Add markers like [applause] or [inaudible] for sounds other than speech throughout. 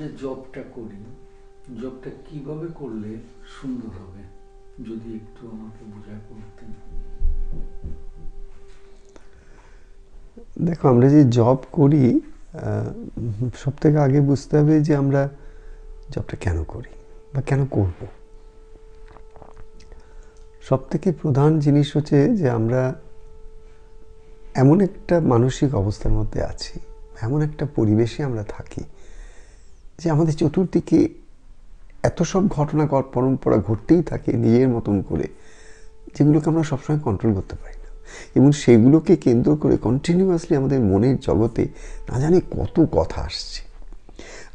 যে জবটা করি জবটা কিভাবে করলে সুন্দর হবে যদি একটু আমাকে বোঝা করতেন দেখো আমরা যে জব করি সব থেকে আগে বুঝতে হবে যে আমরা জবটা কেন করি বা কেন করব সব থেকে প্রধান জিনিস হচ্ছে যে আমরা এমন একটা মানসিক অবস্থার মধ্যে আছি এমন একটা পরিবেশে আমরা থাকি যে আমাদের চতুর্দিকে এত সব ঘটনা পরম্পরা ঘটতেই থাকে নিজের মতন করে যেগুলোকে আমরা সবসময় কন্ট্রোল করতে পারি না এবং সেগুলোকে কেন্দ্র করে কন্টিনিউয়াসলি আমাদের মনের জগতে না জানি কত কথা আসছে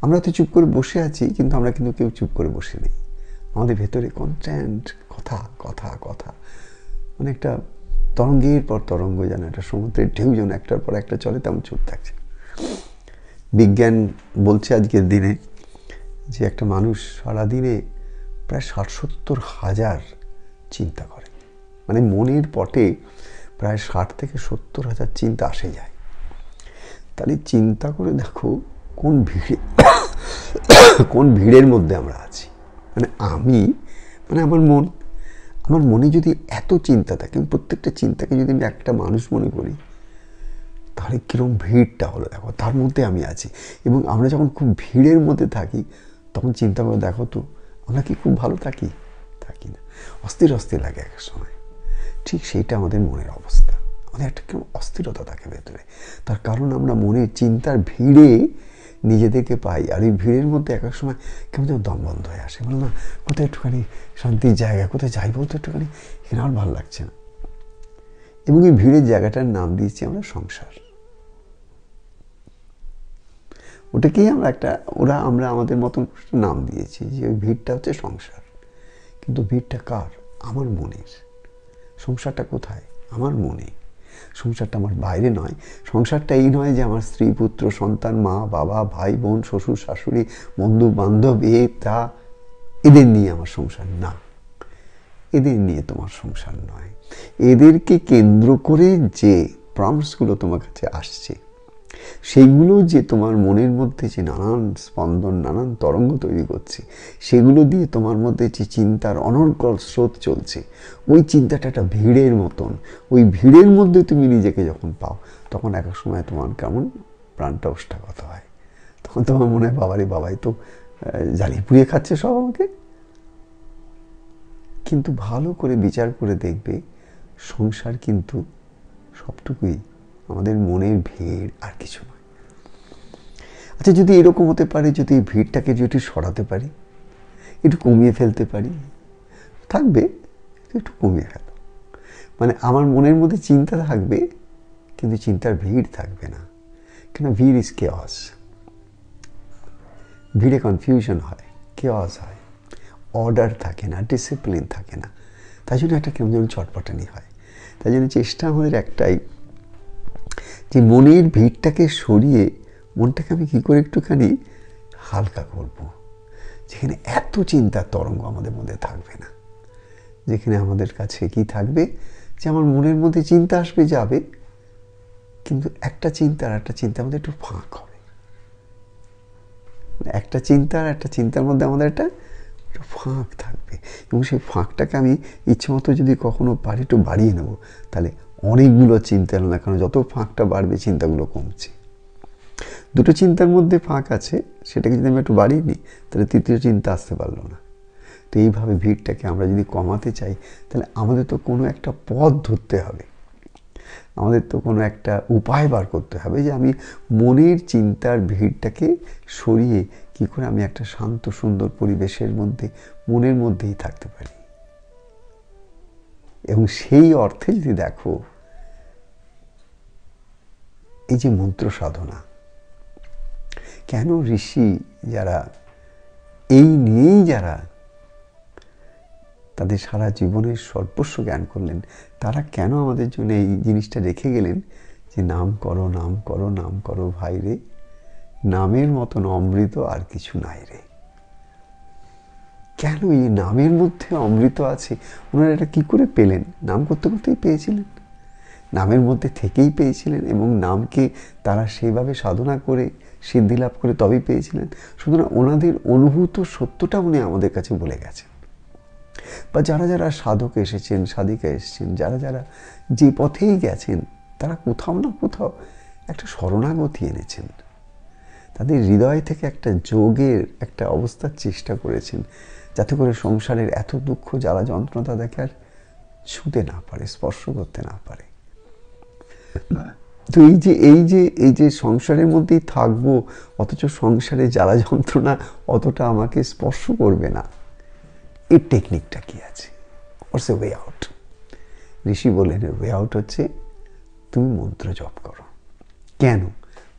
আমরা তো চুপ করে বসে আছি কিন্তু আমরা কিন্তু কেউ চুপ করে বসে নেই আমাদের ভেতরে কনস্ট্যান্ট কথা কথা কথা মানে একটা তরঙ্গের পর তরঙ্গ যেন একটা সমুদ্রের ঢেউ যেন একটার পর একটা চলে তেমন চুপ থাকছে বিজ্ঞান বলছে আজকের দিনে যে একটা মানুষ সারাদিনে প্রায় ষাট সত্তর হাজার চিন্তা করে মানে মনের পটে প্রায় ষাট থেকে সত্তর হাজার চিন্তা আসে যায় তাহলে চিন্তা করে দেখো কোন ভিড়ে কোন ভিড়ের মধ্যে আমরা আছি মানে আমি মানে আমার মন আমার মনে যদি এত চিন্তা থাকে প্রত্যেকটা চিন্তাকে যদি আমি একটা মানুষ মনে করি চারে কীরকম ভিড়টা হলো দেখো তার মধ্যে আমি আছি এবং আমরা যখন খুব ভিড়ের মধ্যে থাকি তখন চিন্তা করে দেখো তো আমরা কি খুব ভালো থাকি থাকি না অস্থির অস্থির লাগে এক সময় ঠিক সেইটা আমাদের মনের অবস্থা আমাদের একটা কেমন অস্থিরতা থাকে ভেতরে তার কারণ আমরা মনের চিন্তার ভিড়ে নিজেদেরকে পাই আর এই ভিড়ের মধ্যে এক এক সময় কেমন যেন দম বন্ধ হয়ে আসে বলো না কোথায় একটুখানি শান্তির জায়গা কোথায় যাই বলতো একটুখানি এখানে আর ভালো লাগছে না এবং এই ভিড়ের জায়গাটার নাম দিয়েছি আমরা সংসার ওটাকেই আমরা একটা ওরা আমরা আমাদের মতন নাম দিয়েছি যে ওই ভিড়টা হচ্ছে সংসার কিন্তু ভিড়টা কার আমার মনের সংসারটা কোথায় আমার মনে সংসারটা আমার বাইরে নয় সংসারটা এই নয় যে আমার স্ত্রী পুত্র সন্তান মা বাবা ভাই বোন শ্বশুর শাশুড়ি বন্ধু বান্ধব এ তা এদের নিয়ে আমার সংসার না এদের নিয়ে তোমার সংসার নয় এদেরকে কেন্দ্র করে যে প্রমসগুলো তোমার কাছে আসছে সেগুলো যে তোমার মনের মধ্যে যে নানান স্পন্দন নানান তরঙ্গ তৈরি করছে সেগুলো দিয়ে তোমার মধ্যে যে চিন্তার অনর্গল স্রোত চলছে ওই চিন্তাটা একটা ভিড়ের মতন ওই ভিড়ের মধ্যে তুমি নিজেকে যখন পাও তখন এক সময় তোমার কেমন প্রাণটা উষ্ঠাগত হয় তখন তোমার মনে হয় বাবারে বাবাই তো জালি পুড়িয়ে খাচ্ছে সব আমাকে কিন্তু ভালো করে বিচার করে দেখবে সংসার কিন্তু সবটুকুই আমাদের মনের ভিড় আর কিছু নয় আচ্ছা যদি এরকম হতে পারে যদি এই ভিড়টাকে যদি সরাতে পারি একটু কমিয়ে ফেলতে পারি থাকবে একটু কমিয়ে ফেল মানে আমার মনের মধ্যে চিন্তা থাকবে কিন্তু চিন্তার ভিড় থাকবে না কেন ভিড় ইজ অস ভিড়ে কনফিউশন হয় অস হয় অর্ডার থাকে না ডিসিপ্লিন থাকে না তাই জন্য একটা কেমন যেমন চটপটানি হয় তাই জন্য চেষ্টা আমাদের একটাই যে মনের ভিড়টাকে সরিয়ে মনটাকে আমি কী করে একটুখানি হালকা করব যেখানে এত চিন্তার তরঙ্গ আমাদের মধ্যে থাকবে না যেখানে আমাদের কাছে কি থাকবে যে আমার মনের মধ্যে চিন্তা আসবে যাবে কিন্তু একটা চিন্তা আর একটা চিন্তার মধ্যে একটু ফাঁক হবে একটা চিন্তা আর একটা চিন্তার মধ্যে আমাদের একটা একটু ফাঁক থাকবে এবং সেই ফাঁকটাকে আমি ইচ্ছে মতো যদি কখনো পারি একটু বাড়িয়ে নেব তাহলে অনেকগুলো চিন্তা এলো না কারণ যত ফাঁকটা বাড়বে চিন্তাগুলো কমছে দুটো চিন্তার মধ্যে ফাঁক আছে সেটাকে যদি আমি একটু বাড়িয়ে নিই তাহলে তৃতীয় চিন্তা আসতে পারলো না তো এইভাবে ভিড়টাকে আমরা যদি কমাতে চাই তাহলে আমাদের তো কোনো একটা পথ ধরতে হবে আমাদের তো কোনো একটা উপায় বার করতে হবে যে আমি মনের চিন্তার ভিড়টাকে সরিয়ে কি করে আমি একটা শান্ত সুন্দর পরিবেশের মধ্যে মনের মধ্যেই থাকতে পারি এবং সেই অর্থে যদি দেখো এই যে মন্ত্র সাধনা কেন ঋষি যারা এই নিয়েই যারা তাদের সারা জীবনের সর্বস্ব জ্ঞান করলেন তারা কেন আমাদের জন্য এই জিনিসটা রেখে গেলেন যে নাম করো নাম করো নাম করো ভাই রে নামের মতন অমৃত আর কিছু নাই রে কেন এই নামের মধ্যে অমৃত আছে ওনারা এটা কী করে পেলেন নাম করতে করতেই পেয়েছিলেন নামের মধ্যে থেকেই পেয়েছিলেন এবং নামকে তারা সেইভাবে সাধনা করে সিদ্ধি লাভ করে তবেই পেয়েছিলেন সুতরাং ওনাদের অনুভূত সত্যটা উনি আমাদের কাছে বলে গেছেন বা যারা যারা সাধক এসেছেন সাধিকা এসেছেন যারা যারা যে পথেই গেছেন তারা কোথাও না কোথাও একটা শরণাগতি এনেছেন তাদের হৃদয় থেকে একটা যোগের একটা অবস্থার চেষ্টা করেছেন যাতে করে সংসারের এত দুঃখ যারা যন্ত্রণা দেখার আর ছুঁতে না পারে স্পর্শ করতে না পারে তো এই যে এই যে এই যে সংসারের মধ্যেই থাকবো অথচ সংসারে জ্বালা যন্ত্রণা অতটা আমাকে স্পর্শ করবে না এর টেকনিকটা কি আছে what's a way out Rishi বললেন ওয়ে আউট হচ্ছে তুমি মন্ত্র জপ করো কেন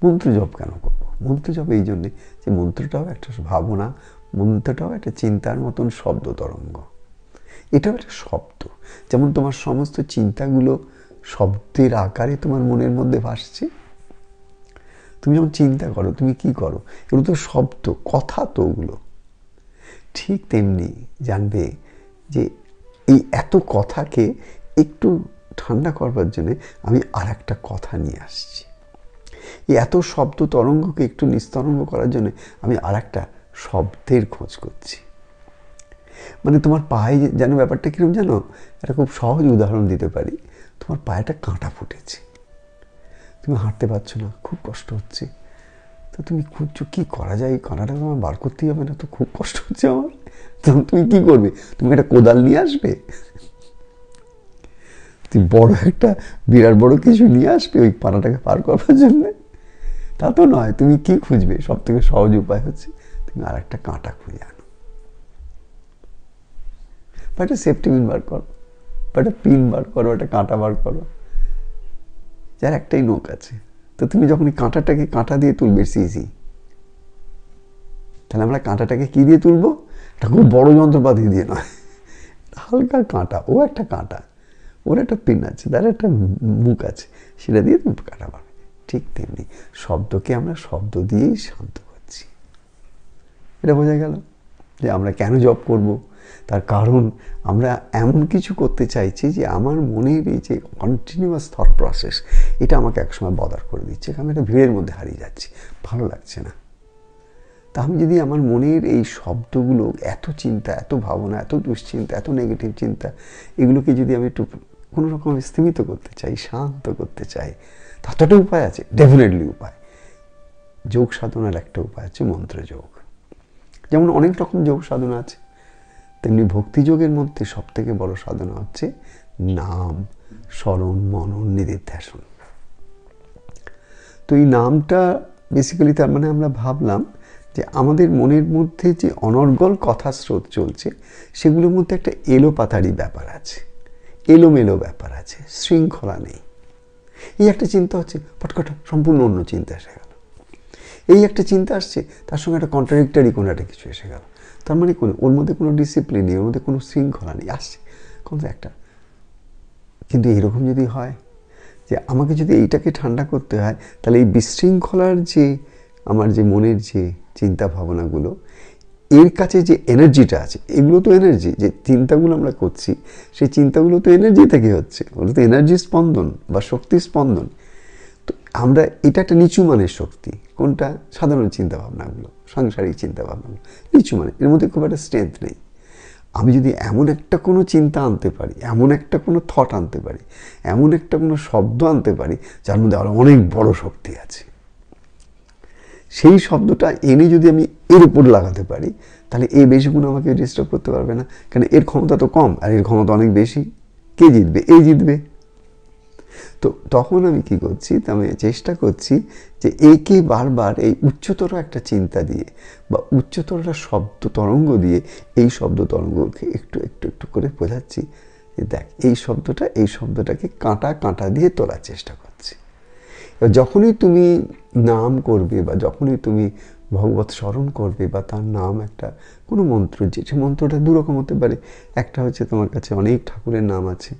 মন্ত্র জপ কেন করবো মন্ত্র জপ এই জন্যে যে মন্ত্রটাও একটা ভাবনা মন্ত্রটাও একটা চিন্তার মতন শব্দ তরঙ্গ এটাও একটা শব্দ যেমন তোমার সমস্ত চিন্তাগুলো শব্দের আকারে তোমার মনের মধ্যে ভাসছে তুমি যখন চিন্তা করো তুমি কি করো এগুলো তো শব্দ কথা তো ওগুলো ঠিক তেমনি জানবে যে এই এত কথাকে একটু ঠান্ডা করবার জন্যে আমি আর একটা কথা নিয়ে আসছি এই এত শব্দ তরঙ্গকে একটু নিস্তরঙ্গ করার জন্য আমি আর একটা শব্দের খোঁজ করছি মানে তোমার পায়ে যেন ব্যাপারটা কীরকম জানো একটা খুব সহজ উদাহরণ দিতে পারি তোমার পায়েটা কাঁটা ফুটেছে তুমি হাঁটতে পারছো না খুব কষ্ট হচ্ছে তো তুমি খুঁজছো কী করা যায় এই কাঁটাটা তোমার বার করতেই হবে না তো খুব কষ্ট হচ্ছে আমার তখন তুমি কী করবে তুমি একটা কোদাল নিয়ে আসবে তুমি বড় একটা বিরাট বড় কিছু নিয়ে আসবে ওই পাড়াটাকে পার করার জন্যে তা তো নয় তুমি কি খুঁজবে সব থেকে সহজ উপায় হচ্ছে তুমি আর একটা কাঁটা খুঁজে আনো বা একটা সেফটি বিন বার করো বা একটা পিন বার করো একটা কাঁটা বার করো যার একটাই নখ আছে তো তুমি যখন কাঁটাটাকে কাঁটা দিয়ে তুলবে সিজি ইজি তাহলে আমরা কাঁটাটাকে কী দিয়ে তুলবো একটা খুব বড়ো যন্ত্রপাতি দিয়ে নয় হালকা কাঁটা ও একটা কাঁটা ওর একটা পিন আছে তার একটা মুখ আছে সেটা দিয়ে তুমি কাঁটা পাবে ঠিক তেমনি শব্দকে আমরা শব্দ দিয়েই শান্ত করছি এটা বোঝা গেল যে আমরা কেন জব করবো তার কারণ আমরা এমন কিছু করতে চাইছি যে আমার মনের এই যে কন্টিনিউয়াস থট প্রসেস এটা আমাকে একসময় বদার করে দিচ্ছে আমি একটা ভিড়ের মধ্যে হারিয়ে যাচ্ছি ভালো লাগছে না তা আমি যদি আমার মনের এই শব্দগুলো এত চিন্তা এত ভাবনা এত দুশ্চিন্তা এত নেগেটিভ চিন্তা এগুলোকে যদি আমি একটু কোনো রকম স্তীমিত করতে চাই শান্ত করতে চাই ততটা উপায় আছে ডেফিনেটলি উপায় যোগ সাধনার একটা উপায় আছে মন্ত্রযোগ যেমন অনেক রকম যোগ সাধনা আছে তেমনি ভক্তিযোগের মধ্যে সব থেকে বড় সাধনা হচ্ছে নাম স্মরণ মনন নিধিধ্যাসন তো এই নামটা বেসিক্যালি তার মানে আমরা ভাবলাম যে আমাদের মনের মধ্যে যে অনর্গল কথা স্রোত চলছে সেগুলোর মধ্যে একটা এলোপাতারি ব্যাপার আছে এলোমেলো ব্যাপার আছে শৃঙ্খলা নেই এই একটা চিন্তা হচ্ছে ফটকট সম্পূর্ণ অন্য চিন্তা এসে গেল এই একটা চিন্তা আসছে তার সঙ্গে একটা কন্ট্রাডিক্টারি কোনো একটা কিছু এসে গেল তার মানে কোনো ওর মধ্যে কোনো ডিসিপ্লিন নেই ওর মধ্যে কোনো শৃঙ্খলা নেই আসছে কমসে একটা কিন্তু এরকম যদি হয় যে আমাকে যদি এইটাকে ঠান্ডা করতে হয় তাহলে এই বিশৃঙ্খলার যে আমার যে মনের যে চিন্তা ভাবনাগুলো এর কাছে যে এনার্জিটা আছে এগুলো তো এনার্জি যে চিন্তাগুলো আমরা করছি সেই চিন্তাগুলো তো এনার্জি থেকে হচ্ছে ওগুলো তো এনার্জি স্পন্দন বা শক্তি স্পন্দন তো আমরা এটা একটা নিচু মানের শক্তি কোনটা সাধারণ চিন্তাভাবনাগুলো সাংসারিক চিন্তাভাবনা নিচু মানে এর মধ্যে খুব একটা স্ট্রেংথ নেই আমি যদি এমন একটা কোনো চিন্তা আনতে পারি এমন একটা কোনো থট আনতে পারি এমন একটা কোনো শব্দ আনতে পারি যার মধ্যে আরও অনেক বড় শক্তি আছে সেই শব্দটা এনে যদি আমি এর উপর লাগাতে পারি তাহলে এই বেশি আমাকে ডিস্টার্ব করতে পারবে না কেন এর ক্ষমতা তো কম আর এর ক্ষমতা অনেক বেশি কে জিতবে এ জিতবে তো তখন আমি কি করছি আমি চেষ্টা করছি যে একে বারবার এই উচ্চতর একটা চিন্তা দিয়ে বা উচ্চতর একটা শব্দ তরঙ্গ দিয়ে এই শব্দ তরঙ্গকে একটু একটু একটু করে বোঝাচ্ছি যে দেখ এই শব্দটা এই শব্দটাকে কাঁটা কাঁটা দিয়ে তোলার চেষ্টা করছি এবার যখনই তুমি নাম করবে বা যখনই তুমি ভগবত স্মরণ করবে বা তার নাম একটা কোনো মন্ত্র যে সে মন্ত্রটা দুরকম হতে পারে একটা হচ্ছে তোমার কাছে অনেক ঠাকুরের নাম আছে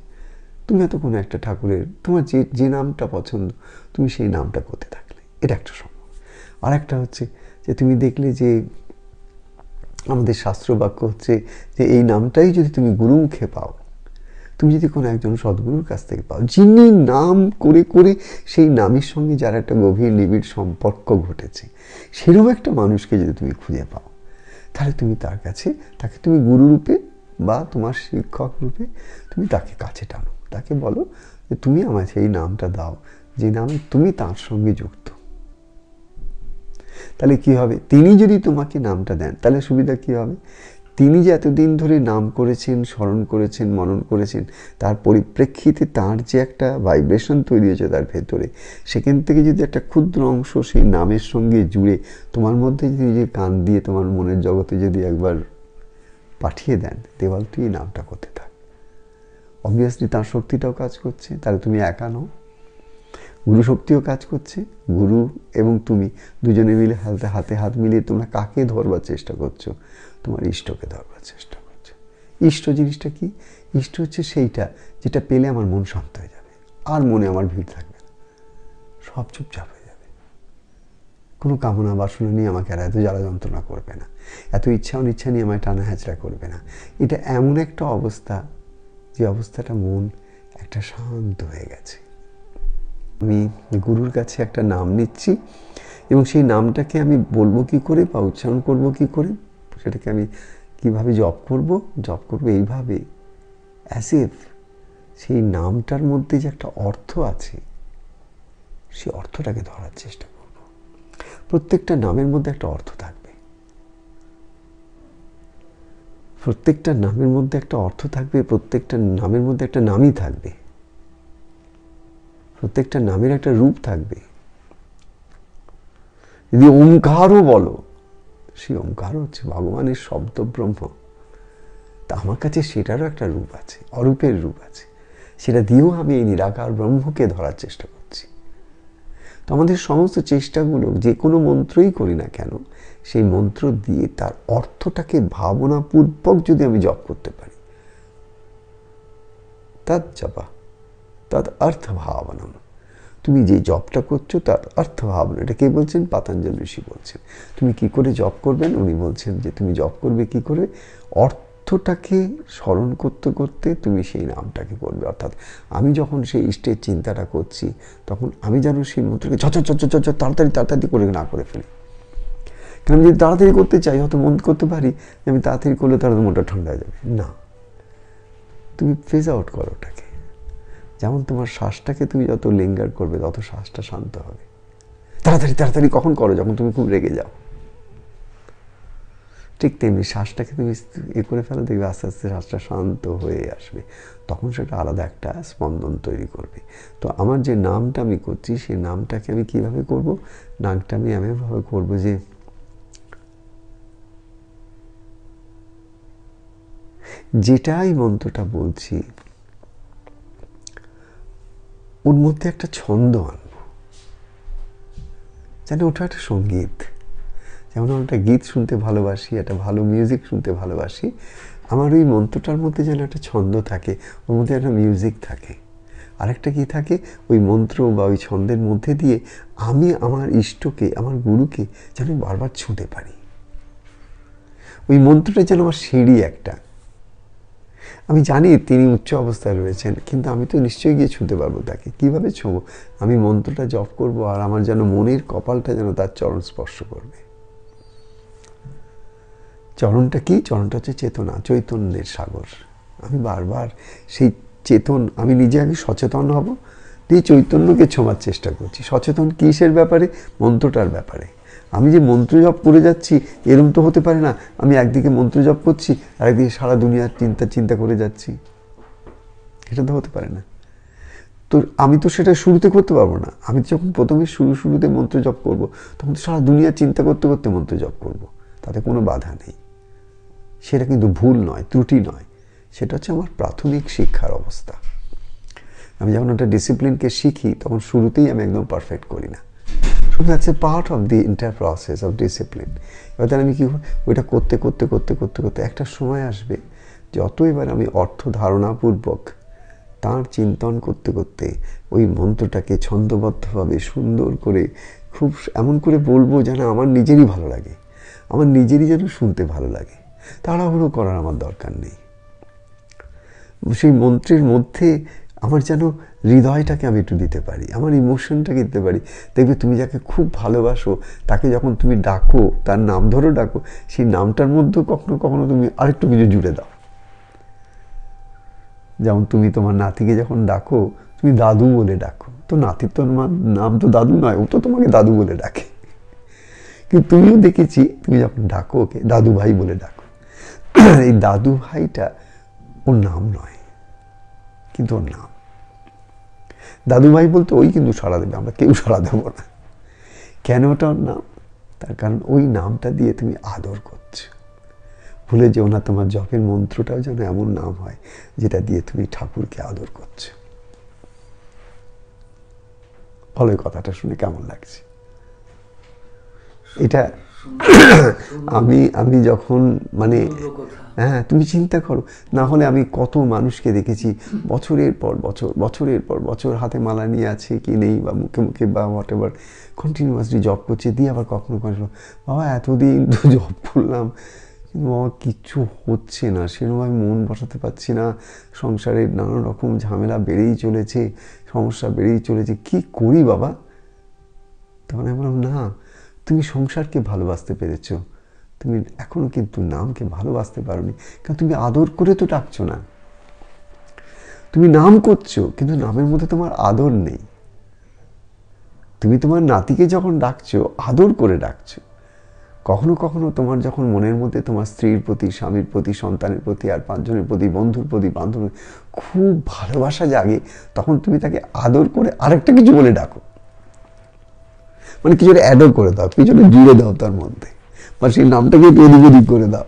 তুমি হয়তো কোনো একটা ঠাকুরের তোমার যে যে নামটা পছন্দ তুমি সেই নামটা করতে থাকলে এটা একটা সম্ভব আর একটা হচ্ছে যে তুমি দেখলে যে আমাদের শাস্ত্র বাক্য হচ্ছে যে এই নামটাই যদি তুমি গুরুমুখে পাও তুমি যদি কোনো একজন সদ্গুরুর কাছ থেকে পাও যিনি নাম করে করে সেই নামের সঙ্গে যার একটা গভীর নিবিড় সম্পর্ক ঘটেছে সেরকম একটা মানুষকে যদি তুমি খুঁজে পাও তাহলে তুমি তার কাছে তাকে তুমি গুরুরূপে বা তোমার শিক্ষক রূপে তুমি তাকে কাছে টানো তাকে বলো যে তুমি আমার সেই নামটা দাও যে নামে তুমি তার সঙ্গে যুক্ত তাহলে কি হবে তিনি যদি তোমাকে নামটা দেন তাহলে সুবিধা কি হবে তিনি যে এতদিন ধরে নাম করেছেন স্মরণ করেছেন মনন করেছেন তার পরিপ্রেক্ষিতে তার যে একটা ভাইব্রেশন তৈরি হয়েছে তার ভেতরে সেখান থেকে যদি একটা ক্ষুদ্র অংশ সেই নামের সঙ্গে জুড়ে তোমার মধ্যে যদি যে কান দিয়ে তোমার মনের জগতে যদি একবার পাঠিয়ে দেন দেওয়াল তুই নামটা কোথায় অবভিয়াসলি তার শক্তিটাও কাজ করছে তাহলে তুমি একা নও গুরু শক্তিও কাজ করছে গুরু এবং তুমি দুজনে মিলে হাতে হাতে হাত মিলিয়ে তোমরা কাকে ধরবার চেষ্টা করছো তোমার ইষ্টকে ধরবার চেষ্টা করছো ইষ্ট জিনিসটা কি ইষ্ট হচ্ছে সেইটা যেটা পেলে আমার মন শান্ত হয়ে যাবে আর মনে আমার ভিড় থাকবে না সব চুপচাপ হয়ে যাবে কোনো কামনা বাসনা নিয়ে আমাকে আর এত জ্বালা যন্ত্রণা করবে না এত ইচ্ছা অনিচ্ছা নিয়ে আমায় টানা হ্যাচড়া করবে না এটা এমন একটা অবস্থা যে অবস্থাটা মন একটা শান্ত হয়ে গেছে আমি গুরুর কাছে একটা নাম নিচ্ছি এবং সেই নামটাকে আমি বলবো কি করে বা উচ্চারণ করব কি করে সেটাকে আমি কিভাবে জপ করব জপ করব এইভাবে অ্যাসেফ ইফ সেই নামটার মধ্যে যে একটা অর্থ আছে সেই অর্থটাকে ধরার চেষ্টা করব প্রত্যেকটা নামের মধ্যে একটা অর্থ থাকবে প্রত্যেকটা নামের মধ্যে একটা অর্থ থাকবে প্রত্যেকটা নামের মধ্যে একটা নামই থাকবে প্রত্যেকটা নামের একটা রূপ থাকবে যদি ওমকারও বলো সেই ওমকার হচ্ছে ভগবানের শব্দ ব্রহ্ম তা আমার কাছে সেটারও একটা রূপ আছে অরূপের রূপ আছে সেটা দিয়েও আমি এই নিরাকার ব্রহ্মকে ধরার চেষ্টা করি তো আমাদের সমস্ত চেষ্টাগুলো যে কোনো মন্ত্রই করি না কেন সেই মন্ত্র দিয়ে তার অর্থটাকে ভাবনাপূর্বক যদি আমি জপ করতে পারি তার জপা তার অর্থ ভাবনাম তুমি যে জবটা করছো তার অর্থ ভাবনা এটা কে বলছেন পাতাঞ্জল ঋষি বলছেন তুমি কি করে জব করবেন উনি বলছেন যে তুমি জব করবে কি করে অর্থ অর্থটাকে স্মরণ করতে করতে তুমি সেই নামটাকে পড়বে অর্থাৎ আমি যখন সেই ইষ্টের চিন্তাটা করছি তখন আমি যেন সেই মন্ত্রকে ঝচ ঝচ ঝচ তাড়াতাড়ি তাড়াতাড়ি করে না করে ফেলি কারণ আমি যদি তাড়াতাড়ি করতে চাই হয়তো মন করতে পারি যে আমি তাড়াতাড়ি করলে তার মনটা ঠান্ডা যাবে না তুমি ফেজ আউট করো ওটাকে যেমন তোমার শ্বাসটাকে তুমি যত লিঙ্গার করবে তত শ্বাসটা শান্ত হবে তাড়াতাড়ি তাড়াতাড়ি কখন করো যখন তুমি খুব রেগে যাও ঠিক তেমনি শ্বাসটাকে তুমি এ করে ফেলো দেখবে আস্তে আস্তে শ্বাসটা শান্ত হয়ে আসবে তখন সেটা আলাদা একটা স্পন্দন তৈরি করবে তো আমার যে নামটা আমি করছি সেই নামটাকে আমি কিভাবে করব নামটা আমি এমনভাবে করব যে যেটাই মন্ত্রটা বলছি ওর মধ্যে একটা ছন্দ আনব যেন ওটা একটা সঙ্গীত যেমন আমি একটা গীত শুনতে ভালোবাসি একটা ভালো মিউজিক শুনতে ভালোবাসি আমার ওই মন্ত্রটার মধ্যে যেন একটা ছন্দ থাকে ওর মধ্যে একটা মিউজিক থাকে আরেকটা কি থাকে ওই মন্ত্র বা ওই ছন্দের মধ্যে দিয়ে আমি আমার ইষ্টকে আমার গুরুকে যেন বারবার ছুঁতে পারি ওই মন্ত্রটা যেন আমার সিঁড়ি একটা আমি জানি তিনি উচ্চ অবস্থায় রয়েছেন কিন্তু আমি তো নিশ্চয়ই গিয়ে ছুঁতে পারবো তাকে কীভাবে ছুঁবো আমি মন্ত্রটা জপ করব আর আমার যেন মনের কপালটা যেন তার চরণ স্পর্শ করবে চরণটা কি চরণটা হচ্ছে চেতনা চৈতন্যের সাগর আমি বারবার সেই চেতন আমি নিজে আমি সচেতন হব দিয়ে চৈতন্যকে ছোঁয়ার চেষ্টা করছি সচেতন কিসের ব্যাপারে মন্ত্রটার ব্যাপারে আমি যে মন্ত্র জপ করে যাচ্ছি এরম তো হতে পারে না আমি একদিকে মন্ত্র জপ করছি আর একদিকে সারা দুনিয়ার চিন্তা চিন্তা করে যাচ্ছি এটা তো হতে পারে না তো আমি তো সেটা শুরুতে করতে পারবো না আমি যখন প্রথমে শুরু শুরুতে মন্ত্র জপ করবো তখন তো সারা দুনিয়া চিন্তা করতে করতে মন্ত্র জপ করবো তাতে কোনো বাধা নেই সেটা কিন্তু ভুল নয় ত্রুটি নয় সেটা হচ্ছে আমার প্রাথমিক শিক্ষার অবস্থা আমি যখন একটা ডিসিপ্লিনকে শিখি তখন শুরুতেই আমি একদম পারফেক্ট করি না শুধু that's a part of the entire process of discipline এবার তাহলে আমি কী ওইটা করতে করতে করতে করতে করতে একটা সময় আসবে যত এবার আমি অর্থ ধারণাপূর্বক তার চিন্তন করতে করতে ওই মন্ত্রটাকে ছন্দবদ্ধভাবে সুন্দর করে খুব এমন করে বলবো যেন আমার নিজেরই ভালো লাগে আমার নিজেরই যেন শুনতে ভালো লাগে তাড়াহুড়ো করার আমার দরকার নেই সেই মন্ত্রের মধ্যে আমার যেন হৃদয়টাকে আমি একটু দিতে পারি আমার ইমোশনটাকে দিতে পারি দেখবে তুমি যাকে খুব ভালোবাসো তাকে যখন তুমি ডাকো তার নাম ধরো ডাকো সেই নামটার মধ্যেও কখনো কখনো তুমি আরেকটু কিছু জুড়ে দাও যেমন তুমি তোমার নাতিকে যখন ডাকো তুমি দাদু বলে ডাকো তো নাতির তো নাম তো দাদু নয় ও তো তোমাকে দাদু বলে ডাকে কিন্তু তুমিও দেখেছি তুমি যখন ডাকো ওকে দাদু ভাই বলে ডাকো এই দাদু ভাইটা ওর নাম নয় কিন্তু ওর নাম দাদু ভাই বলতে ওই কিন্তু সাড়া দেবে আমরা কেউ সাড়া দেবো না কেন ওটা ওর নাম তার কারণ ওই নামটা দিয়ে তুমি আদর করছো ভুলে যেও না তোমার জপের মন্ত্রটাও যেন এমন নাম হয় যেটা দিয়ে তুমি ঠাকুরকে আদর করছো ফলে কথাটা শুনে কেমন লাগছে এটা [coughs] আমি আমি যখন মানে হ্যাঁ তুমি চিন্তা করো না হলে আমি কত মানুষকে দেখেছি বছরের পর বছর বছরের পর বছর হাতে মালা নিয়ে আছে কি নেই বা মুখে মুখে বা হোয়াট এভার কন্টিনিউয়াসলি জব করছে দিয়ে আবার কখনো কখনো বাবা এতদিন তো জব [laughs] করলাম বাবা কিচ্ছু হচ্ছে না সেরকম আমি মন বসাতে পারছি না সংসারের নানান রকম ঝামেলা বেড়েই চলেছে সমস্যা বেড়েই চলেছে কি করি বাবা তখন আমি বললাম না তুমি সংসারকে ভালোবাসতে পেরেছ তুমি এখনও কিন্তু নামকে ভালোবাসতে পারোনি কারণ তুমি আদর করে তো ডাকছো না তুমি নাম করছো কিন্তু নামের মধ্যে তোমার আদর নেই তুমি তোমার নাতিকে যখন ডাকছো আদর করে ডাকছো কখনো কখনো তোমার যখন মনের মধ্যে তোমার স্ত্রীর প্রতি স্বামীর প্রতি সন্তানের প্রতি আর পাঁচজনের প্রতি বন্ধুর প্রতি বান্ধবের খুব ভালোবাসা জাগে তখন তুমি তাকে আদর করে আরেকটা কিছু বলে ডাকো মানে কিছুটা অ্যাডও করে দাও কিছুটা জুড়ে দাও তার মধ্যে বা সেই নামটাকে এদিক ওদিক করে দাও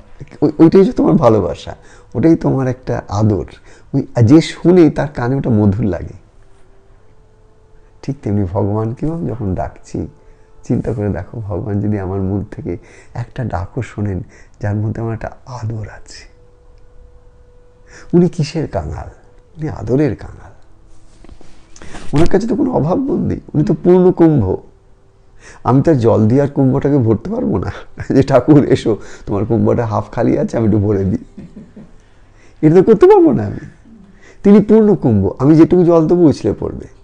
ওইটাই হচ্ছে তোমার ভালোবাসা ওটাই তোমার একটা আদর ওই যে শুনে তার কানে ওটা মধুর লাগে ঠিক তেমনি ভগবানকেও যখন ডাকছি চিন্তা করে দেখো ভগবান যদি আমার মন থেকে একটা ডাকও শোনেন যার মধ্যে আমার একটা আদর আছে উনি কিসের কাঙাল উনি আদরের কাঙাল ওনার কাছে তো কোনো অভাব বন্দি উনি তো পূর্ণ কুম্ভ আমি তো জল দিয়ে আর কুম্ভটাকে ভরতে পারবো না যে ঠাকুর এসো তোমার কুম্ভটা হাফ খালি আছে আমি একটু ভরে দিই এটা তো করতে পারবো না আমি তিনি পূর্ণ কুম্ভ আমি যেটুকু জল দেবো উছলে পড়বে